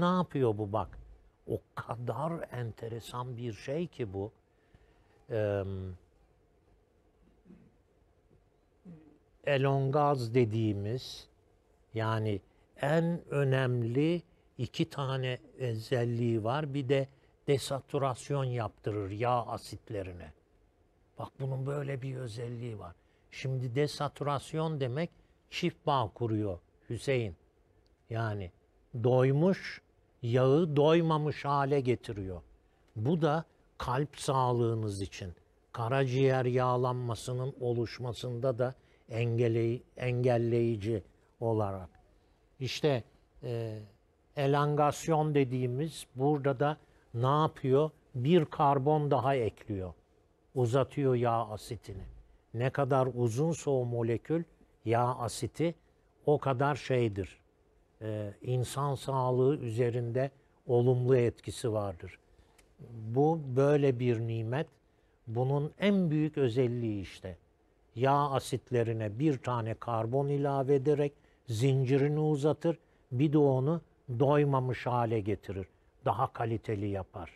Ne yapıyor bu bak? O kadar enteresan bir şey ki bu. Ee, elongaz dediğimiz yani en önemli iki tane özelliği var. Bir de desaturasyon yaptırır yağ asitlerine. Bak bunun böyle bir özelliği var. Şimdi desaturasyon demek çift bağ kuruyor Hüseyin. Yani doymuş yağı doymamış hale getiriyor. Bu da kalp sağlığınız için karaciğer yağlanmasının oluşmasında da engelley, engelleyici olarak. İşte e, elangasyon dediğimiz burada da ne yapıyor? Bir karbon daha ekliyor. Uzatıyor yağ asitini. Ne kadar uzunsa o molekül yağ asiti o kadar şeydir. E, insan sağlığı üzerinde olumlu etkisi vardır. Bu böyle bir nimet. Bunun en büyük özelliği işte yağ asitlerine bir tane karbon ilave ederek zincirini uzatır. Bir de onu doymamış hale getirir. Daha kaliteli yapar.